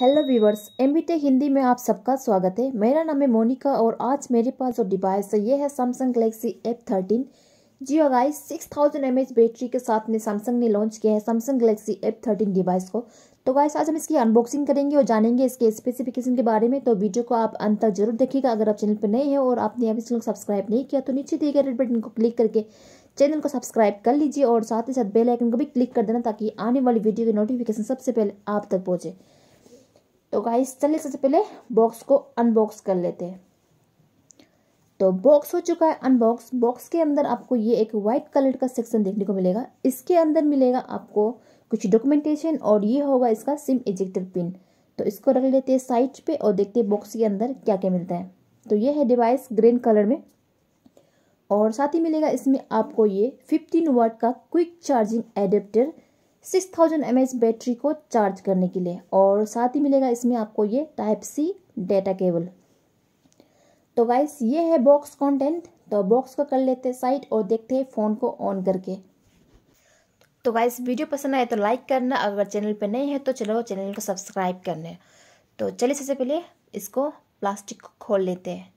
hello viewers M Hindi में आप सबका स्वागत है मेरा नाम है मोनिका और आज मेरे पास जो डिवाइस है ये है Samsung Galaxy F thirteen G guys six thousand M battery के साथ में सैमसंग ने लॉन्च किया है Samsung Galaxy F thirteen device को तो गाइस आज हम इसकी अनबॉक्सिंग करेंगे और जानेंगे इसके स्पेसिफिकेशन के बारे में तो वीडियो को आप अंत तक जरूर देखिएगा अगर आप चैनल पर नए हैं और आपने अभी चैनल को सब्सक्राइब नहीं किया तो नीचे दिए गए रेड बटन को क्लिक करके चैनल को सब्सक्राइब कर लीजिए और साथ ही साथ बेल आइकन को भी क्लिक कर देना ताकि आने वाली वीडियो की नोटिफिकेशन सबसे पहले आप तक पहुँचे तो गाइस चलिए सबसे पहले बॉक्स को अनबॉक्स कर लेते हैं तो बॉक्स हो चुका है अनबॉक्स बॉक्स के अंदर आपको ये एक वाइट कलर का सेक्शन देखने को मिलेगा इसके अंदर मिलेगा आपको कुछ डॉक्यूमेंटेशन और ये होगा इसका सिम इजेक्टर पिन तो इसको रख लेते हैं साइड पे और देखते हैं बॉक्स के अंदर क्या क्या मिलता है तो ये है डिवाइस ग्रीन कलर में और साथ ही मिलेगा इसमें आपको ये फिफ्टीन वाट का quick charging adapter six thousand M H battery को चार्ज करने के लिए और साथ ही मिलेगा इसमें आपको ये टाइप सी डेटा केबल तो गाइस ये है बॉक्स कंटेंट तो बॉक्स को कर लेते हैं साइट और देखते हैं फ़ोन को ऑन करके तो गाइस वीडियो पसंद आए तो लाइक करना अगर चैनल पर नहीं है तो चलो चैनल को सब्सक्राइब करना तो चलिए सबसे पहले इसको प्लास्टिक को खोल लेते हैं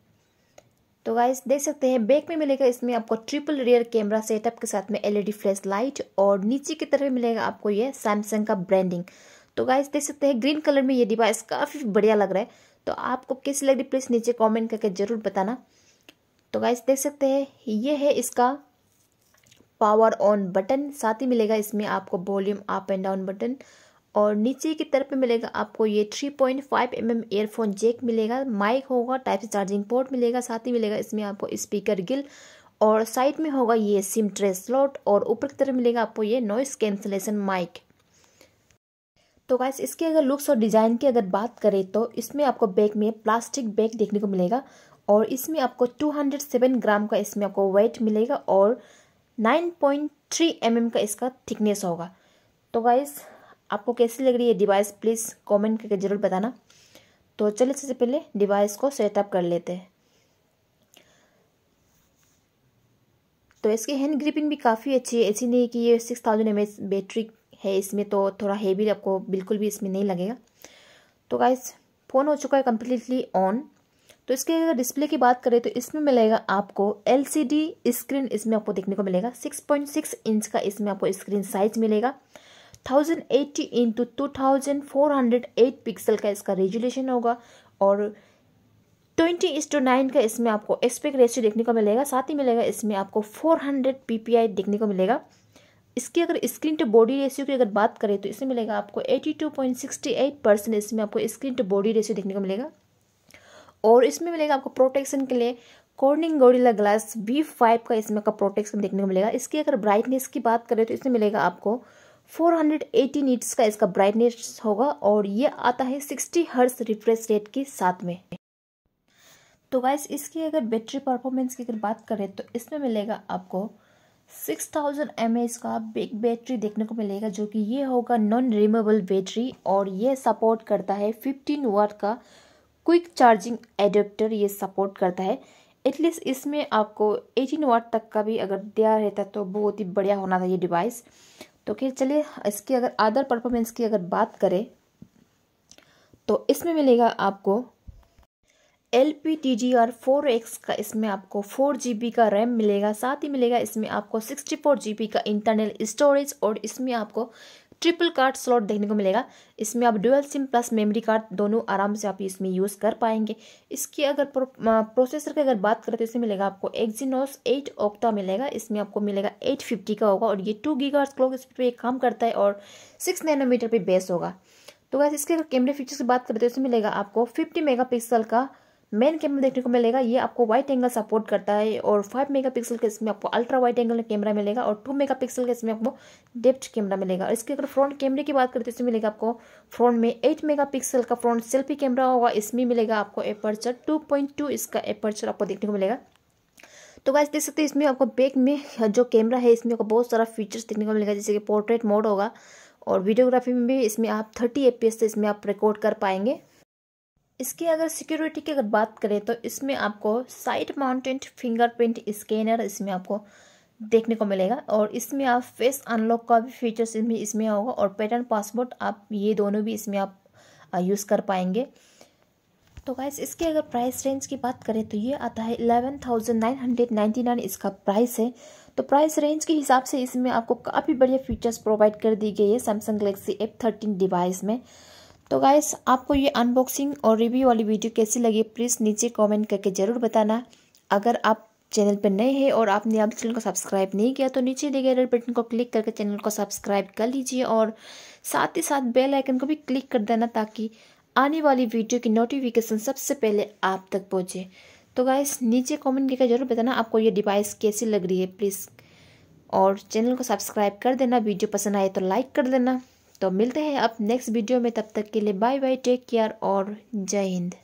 तो गाइस देख सकते हैं बैक में मिलेगा इसमें आपको ट्रिपल रियर कैमरा सेटअप के साथ में एलईडी फ्लैश लाइट और नीचे की तरफ मिलेगा आपको ये सैमसंग का ब्रांडिंग तो गाइस देख सकते हैं ग्रीन कलर में ये डिवाइस काफ़ी बढ़िया लग रहा है तो आपको कैसी लग रही प्लीज़ नीचे कॉमेंट करके ज़रूर बताना तो गाइस देख सकते हैं ये है इसका पावर ऑन बटन साथ ही मिलेगा इसमें आपको volume up and down button और नीचे की तरफ मिलेगा आपको ये 3.5 पॉइंट mm एयरफोन जेक मिलेगा माइक होगा टाइप से चार्जिंग पोर्ट मिलेगा साथ ही मिलेगा इसमें आपको स्पीकर गिल और साइड में होगा ये सिम ट्रे स्लॉट और ऊपर की तरफ मिलेगा आपको ये नॉइस कैंसलेशन माइक तो गाइस इसके अगर लुक्स और डिज़ाइन की अगर बात करें तो इसमें आपको बैग में प्लास्टिक बैग देखने को मिलेगा और इसमें आपको 207 ग्राम का इसमें आपको वेट मिलेगा और 9.3 पॉइंट mm का इसका थिकनेस होगा तो गाइस आपको कैसी लग रही है डिवाइस प्लीज़ कमेंट करके ज़रूर बताना तो चलिए सबसे पहले डिवाइस को सेटअप कर लेते हैं तो इसकी हैंड ग्रिपिंग भी काफ़ी अच्छी है ऐसी नहीं कि ये six thousand M H battery है इसमें तो थोड़ा हैवी आपको बिल्कुल भी इसमें नहीं लगेगा तो गाइस फ़ोन हो चुका है कम्प्लीटली ऑन तो इसके अगर डिस्प्ले की बात करें तो इसमें मिलेगा आपको एल स्क्रीन इसमें आपको देखने को मिलेगा सिक्स पॉइंट सिक्स इंच का इसमें आपको स्क्रीन साइज मिलेगा thousand eighty into two thousand four hundred eight pixel का इसका रेजुलेशन होगा और ट्वेंटी इस टू नाइन का इसमें आपको एस्पेक्ट रेशियो देखने को मिलेगा साथ ही मिलेगा इसमें आपको four hundred P P I देखने को मिलेगा इसकी अगर स्क्रीन टू बॉडी रेशियो की अगर बात करें तो इसमें मिलेगा आपको eighty two point sixty eight percent इसमें आपको स्क्रीन टू बॉडी रेशियो देखने को मिलेगा और इसमें मिलेगा आपको प्रोटेक्शन के लिए Corning Gorilla Glass V five का इसमें का प्रोटेक्शन देखने को मिलेगा इसकी अगर ब्राइटनेस की बात करें तो इसमें मिलेगा आपको 480 हंड्रेड का इसका ब्राइटनेस होगा और ये आता है 60 हर्स रिफ्रेश रेट के साथ में तो वाइस इसकी अगर बैटरी परफॉर्मेंस की अगर बात करें तो इसमें मिलेगा आपको 6000 थाउजेंड का बिग बैटरी देखने को मिलेगा जो कि ये होगा नॉन रिमूवेबल बैटरी और ये सपोर्ट करता है 15 वाट का क्विक चार्जिंग एडेप्टर ये सपोर्ट करता है एटलीस्ट इसमें आपको 18 वाट तक का भी अगर दिया रहता तो बहुत ही बढ़िया होना था ये डिवाइस तो कि चलिए इसकी अगर अदर परफॉर्मेंस की अगर बात करें तो इसमें मिलेगा आपको L P T G R four X का इसमें आपको फोर जी बी का रैम मिलेगा साथ ही मिलेगा इसमें आपको सिक्सटी फोर जी बी का इंटरनल स्टोरेज और इसमें आपको ट्रिपल कार्ड स्लॉट देखने को मिलेगा इसमें आप dual SIM plus memory card दोनों आराम से आप इसमें यूज़ कर पाएंगे इसकी अगर प्रो, प्रोसेसर की अगर बात करें तो इसमें मिलेगा आपको एक्जीनोस एट ओक्टा मिलेगा इसमें आपको मिलेगा एट फिफ्टी का होगा और ये टू गीगा क्लॉक स्पीड पर काम करता है और सिक्स नैनोमीटर पर बेस होगा तो वैसे इसके अगर कैमरे फीचर्स की बात करें तो इसमें मिलेगा आपको फिफ्टी मेगा का मेन कैमरा देखने को मिलेगा ये आपको वाइट एंगल सपोर्ट करता है और फाइव मेगापिक्सल के इसमें आपको अल्ट्रा वाइट एंगल कैमरा मिलेगा और टू मेगापिक्सल के इसमें आपको डेप्थ कैमरा मिलेगा और इसके अगर फ्रंट कैमरे की बात करते हैं तो इसमें मिलेगा आपको फ्रंट में एट मेगापिक्सल का फ्रंट सेल्फी कैमरा होगा इसमें मिलेगा आपको एपर्चर टू इसका एपर्चर आपको देखने को मिलेगा तो गाइस देख सकते हैं इसमें आपको बैक में जो कैमरा है इसमें आपको बहुत सारा फीचर्स देखने को मिलेगा जैसे कि पोर्ट्रेट मोड होगा और वीडियोग्राफी में भी इसमें आप थर्टी एस से इसमें आप रिकॉर्ड कर पाएंगे इसकी अगर सिक्योरिटी की अगर बात करें तो इसमें आपको साइड माउंटेंट फिंगरप्रिंट स्कैनर इसमें आपको देखने को मिलेगा और इसमें आप फेस अनलॉक का भी फीचर्स इसमें इसमें होगा और पैटर्न पासवर्ड आप ये दोनों भी इसमें आप यूज़ कर पाएंगे तो गाइस इसके अगर प्राइस रेंज की बात करें तो ये आता है eleven thousand nine hundred ninety nine इसका प्राइस है तो प्राइस रेंज के हिसाब से इसमें आपको काफ़ी बढ़िया फीचर्स प्रोवाइड कर दी गई है Samsung Galaxy F thirteen device में तो गाइस आपको ये अनबॉक्सिंग और रिव्यू वाली वीडियो कैसी लगी प्लीज़ नीचे कमेंट करके ज़रूर बताना अगर आप चैनल पर नए हैं और आपने अब चैनल को सब्सक्राइब नहीं किया तो नीचे दिए गए रेड बटन को क्लिक करके चैनल को सब्सक्राइब कर लीजिए और साथ ही साथ बेल आइकन को भी क्लिक कर देना ताकि आने वाली वीडियो की नोटिफिकेशन सबसे पहले आप तक पहुँचे तो गाइस नीचे कॉमेंट करके जरूर बताना आपको ये डिवाइस कैसी लग रही है प्लीज़ और चैनल को सब्सक्राइब कर देना वीडियो पसंद आए तो लाइक कर देना तो मिलते हैं अब नेक्स्ट वीडियो में तब तक के लिए बाय बाय टेक केयर और जय हिंद